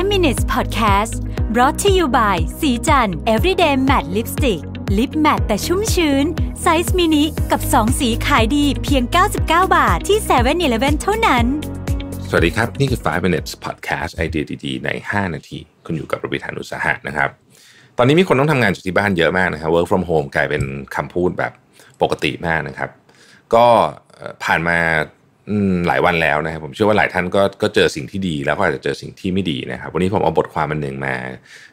5 minutes podcast brought to you by สีจัน everyday matte lipstick ลิปแมตแต่ชุ่มชื้นไซส์มินิกับ 2 สีขายดี เพียง 99 บาทที่7 e เ e ่ e อเท่านั้น สวัสดีครับนี่คือ 5 minutes podcast ไอเดียดีๆใน 5 นาที คุณอยู่กับระบิธานุสาหะนะครับ ตอนนี้มีคนต้องทำงานอยู่ที่บ้านเยอะมากนะครับ work from home กลายเป็นคำพูดแบบปกติมากนะครับ ก็ผ่านมาหลายวันแล้วนะครับผมเชื่อว่าหลายท่านก็ก็เจอสิ่งที่ดีแล้วก็อาจจะเจอสิ่งที่ไม่ดีนะครับ วันนี้ผมเอาบทความมันหนึ่งมา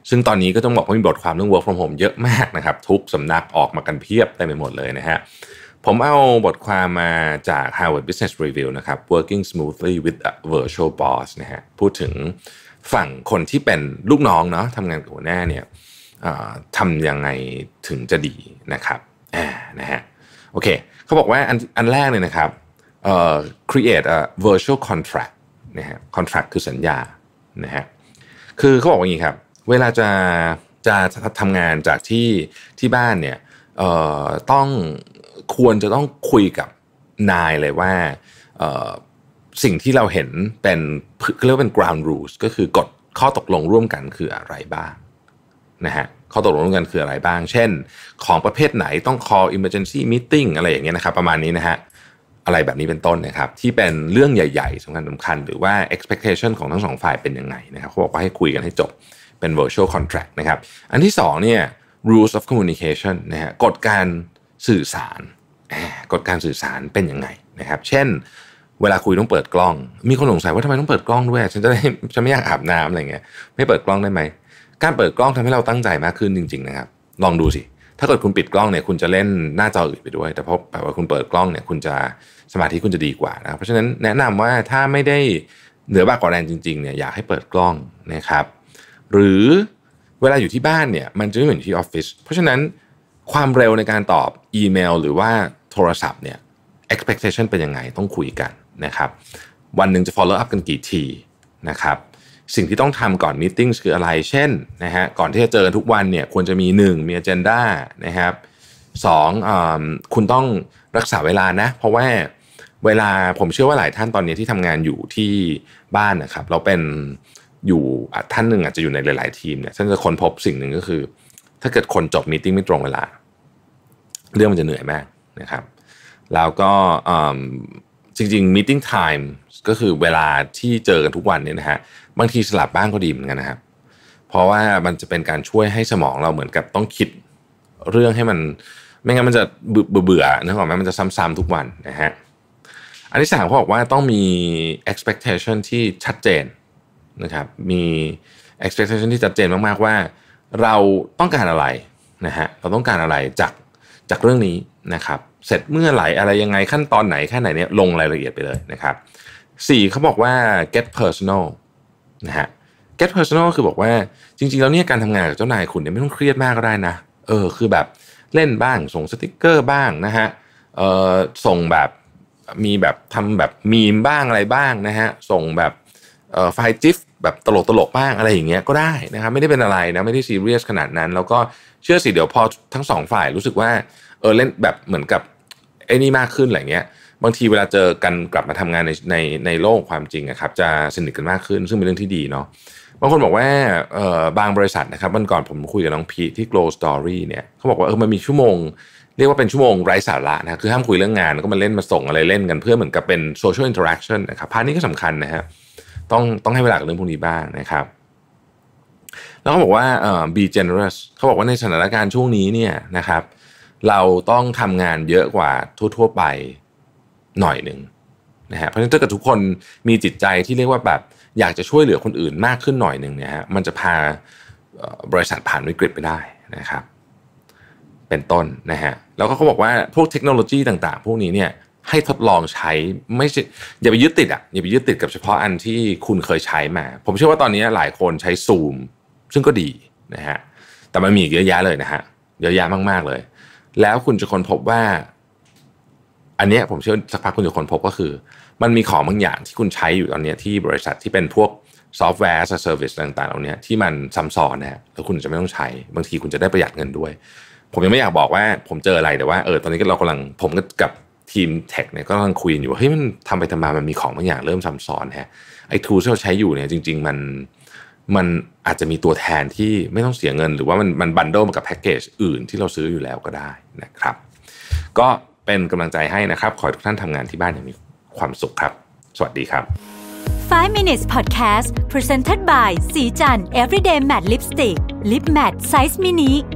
ซึ่งตอนนี้ก็ต้องบอกว่า มีบทความเรื่อง work from home เยอะมากนะครับ ทุกสำนักออกมากันเพียบเต็ไมไปหมดเลยนะฮะผมเอาบทความมาจาก Harvard Business Review นะครับ working smoothly with a virtual boss นะฮะพูดถึงฝั่งคนที่เป็นลูกน้องเนาะทำงานกับหัวหน้าเนี่ยทำยังไงถึงจะดีนะครับนะฮะโอเคเขาบอกว่าอันอันแรกเลยนะครับเอ่อ create a virtual contract นะฮะ contract คือสัญญา นะฮะ คือเขาบอกว่าอย่างนี้ครับ เวลาจะจะทำงานจากที่ที่บ้านเนี่ย เอ่อ ต้องควรจะต้องคุยกับนายเลยว่า เอ่อ สิ่งที่เราเห็นเป็นเรียกว่าเป็น ground rules ก็คือกฎข้อตกลงร่วมกันคืออะไรบ้าง นะฮะ ข้อตกลงร่วมกันคืออะไรบ้าง เช่น ของประเภทไหนต้อง call emergency meeting อะไรอย่างเงี้ยนะครับ ประมาณนี้นะฮะอะไรแบบนี้เป็นต้นนะครับที่เป็นเรื่องใหญ่ๆสำคัญสำคัญ หรือว่า expectation ของทั้งสองฝ่ายเป็นยังไงนะครับเขาบอกว่าให้คุยกันให้จบเป็น virtual contract นะครับอันที่2เนี่ย rules of communication นะฮะกฎการสื่อสารกฎการสื่อสารเป็นยังไงนะครับเช่นเวลาคุยต้องเปิดกล้อง มีคนสงสัยว่าทำไมต้องเปิดกล้องด้วยฉันจะได้ฉันไม่อยากอาบน้ำอะไรเงี้ยไม่เปิดกล้องได้ไหม การเปิดกล้องทำให้เราตั้งใจมากขึ้นจริงๆนะครับลองดูสิถ้าเกิดคุณปิดกล้องเนี่ยคุณจะเล่นหน้าจออื่นไปด้วย แต่พอแบบว่าคุณเปิดกล้องเนี่ยคุณจะสมาธิคุณจะดีกว่านะเพราะฉะนั้นแนะนำว่าถ้าไม่ได้เหนือบากกว่าแรงจริงๆเนี่ยอยากให้เปิดกล้องนะครับ หรือเวลาอยู่ที่บ้านเนี่ยมันจะไม่เหมือนที่ออฟฟิศเพราะฉะนั้นความเร็วในการตอบอีเมล หรือว่าโทรศัพท์เนี่ย expectation เป็นยังไงต้องคุยกันนะครับ วันหนึ่งจะ follow up กันกี่ทีนะครับสิ่งที่ต้องทำก่อนมิ팅คืออะไรเช่นนะฮะก่อนที่จะเจอทุกวันเนี่ยควรจะมี1มี a g e n d านะครับสองอคุณต้องรักษาเวลานะเพราะว่าเวลาผมเชื่อว่าหลายท่านตอนนี้ที่ทำงานอยู่ที่บ้านนะครับเราเป็นอยู่ท่านหนึ่งอาจจะอยู่ในหลายๆทีมเนี่ยท่านจะคนพบสิ่งหนึ่งก็คือถ้าเกิดคนจบมิ팅ไม่ตรงเวลาเรื่องมันจะเหนื่อยมากนะครับแล้วก็จริงๆ meeting time ก็คือเวลาที่เจอกันทุกวันเนี่ยนะฮะบางทีสลับบ้างก็ดีเหมือนกันนะครับ เพราะว่ามันจะเป็นการช่วยให้สมองเราเหมือนกับต้องคิด เรื่องให้มันไม่งั้นมันจะเบื่อเบื่อนึกออกไหมมันจะซ้ำๆทุกวันนะฮะอันที่สามเขาบอกว่าต้องมี expectation ที่ชัดเจนนะครับมี expectation ที่ชัดเจนมากๆ ว่าเราต้องการอะไรนะฮะเราต้องการอะไรจากจากเรื่องนี้นะครับเสร็จเมื่อไหร่อะไรยังไงขั้นตอนไหนแค่ไหนเนี่ยลงรายละเอียดไปเลยนะครับสี่เขาบอกว่า get personal นะฮะ get personal คือบอกว่าจริงๆแล้วเนี่ยการทำงานกับเจ้านายคุณเนี่ยไม่ต้องเครียดมากก็ได้นะเออคือแบบเล่นบ้างส่งสติกเกอร์บ้างนะฮะเออส่งแบบมีแบบทำแบบมีมบ้างอะไรบ้างนะฮะส่งแบบไฟล์จิฟแบบตลกตลกบ้างอะไรอย่างเงี้ยก็ได้นะครับไม่ได้เป็นอะไรนะไม่ได้ซีเรียสขนาดนั้นแล้วก็เชื่อสิเดี๋ยวพอทั้งสองฝ่ายรู้สึกว่าเออเล่นแบบเหมือนกับไอ้นี่มากขึ้นอะไรเงี้ย บางทีเวลาเจอกันกลับมาทำงานในในในโลกความจริงนะครับ จะสนิทกันมากขึ้น ซึ่งเป็นเรื่องที่ดีเนาะบางคนบอกว่าบางบริษัทนะครับเมื่อก่อนผมคุยกับน้องพีที่ Glow Story เนี่ยเขาบอกว่าเออมันมีชั่วโมงเรียกว่าเป็นชั่วโมงไร้สาระนะคือห้ามคุยเรื่องงานแล้วก็มาเล่นมาส่งอะไรเล่นกัน เพื่อเหมือนกับเป็นโซเชียลอินเทอร์แอคชั่นนะครับพาร์ทนี้ก็สำคัญนะฮะต้องต้องให้เวลากับเรื่องพวกนี้บ้างนะครับ แล้วก็บอกว่า be generous เขาบอกว่าในสถานการณ์ช่วงนี้เนี่ยนะครับเราต้องทำงานเยอะกว่าทั่วๆ ไปหน่อยหนึ่งนะฮะ เพราะฉะนั้นถ้าเกิดทุกคนมีจิตใจที่เรียกว่าแบบอยากจะช่วยเหลือคนอื่นมากขึ้นหน่อยหนึ่งเนี่ยฮะ มันจะพาบริษัทผ่านวิกฤตไปได้นะครับ เป็นต้นนะฮะ แล้วก็เขาบอกว่าพวกเทคโนโลยีต่างๆ พวกนี้เนี่ยให้ทดลองใช้ไม่ใช่อย่าไปยึดติดอ่ะอย่าไปยึดติดกับเฉพาะอันที่คุณเคยใช้มา ผมเชื่อว่าตอนนี้หลายคนใช้ซูมซึ่งก็ดีนะฮะ แต่มันมีเยอะแยะเลยนะฮะเยอะแยะมากๆเลยแล้วคุณจะค้นพบว่า อันนี้ผมเชื่อสักพักคุณจะค้นพบก็คือ มันมีของบางอย่างที่คุณใช้อยู่ตอนนี้ที่บริษัทที่เป็นพวกซอฟต์แวร์เซอร์วิสต่างๆเหล่านี้ที่มันซำซ้อนนะฮะแล้วคุณจะไม่ต้องใช้บางทีคุณจะได้ประหยัดเงินด้วย ผมยังไม่อยากบอกว่า ผมเจออะไรแต่ว่าเออตอนนี้ก็เรากำลังผมกับทีมเทคเนี่ยก็กำลังคุยอยู่ว่าเฮ้ยมันทำไปทำมามันมีของบางอย่างเริ่มซำซ้อนฮะไอ้ทูที่เราใช้อยู่เนี่ยจริงๆมันมันอาจจะมีตัวแทนที่ไม่ต้องเสียเงิน หรือว่ามันมันบันโดมากับแพ็กเกจอื่น ที่เราซื้ออยู่แล้วก็ได้นะครับก็เป็นกำลังใจให้นะครับขอให้ทุกท่านทำงานที่บ้านอย่างมีความสุขครับ สวัสดีครับ 5 minutes podcast presented by สีจัน everyday matte lipstick lip matte size mini